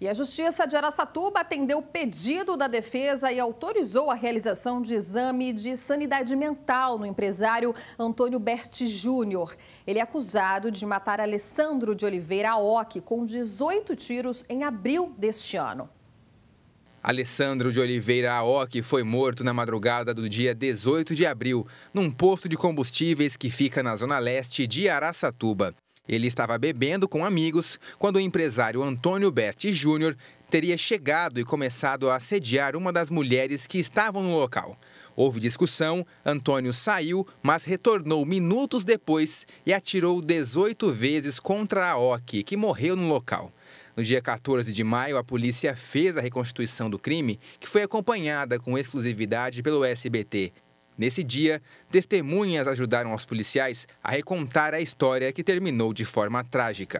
E a Justiça de Araçatuba atendeu o pedido da defesa e autorizou a realização de exame de sanidade mental no empresário Antônio Berti Júnior. Ele é acusado de matar Alessandro de Oliveira Aoki com 18 tiros em abril deste ano. Alessandro de Oliveira Aoki foi morto na madrugada do dia 18 de abril, num posto de combustíveis que fica na zona leste de Araçatuba. Ele estava bebendo com amigos quando o empresário Antônio Berti Júnior teria chegado e começado a assediar uma das mulheres que estavam no local. Houve discussão, Antônio saiu, mas retornou minutos depois e atirou 18 vezes contra a Oki, que morreu no local. No dia 14 de maio, a polícia fez a reconstituição do crime, que foi acompanhada com exclusividade pelo SBT. Nesse dia, testemunhas ajudaram os policiais a recontar a história que terminou de forma trágica.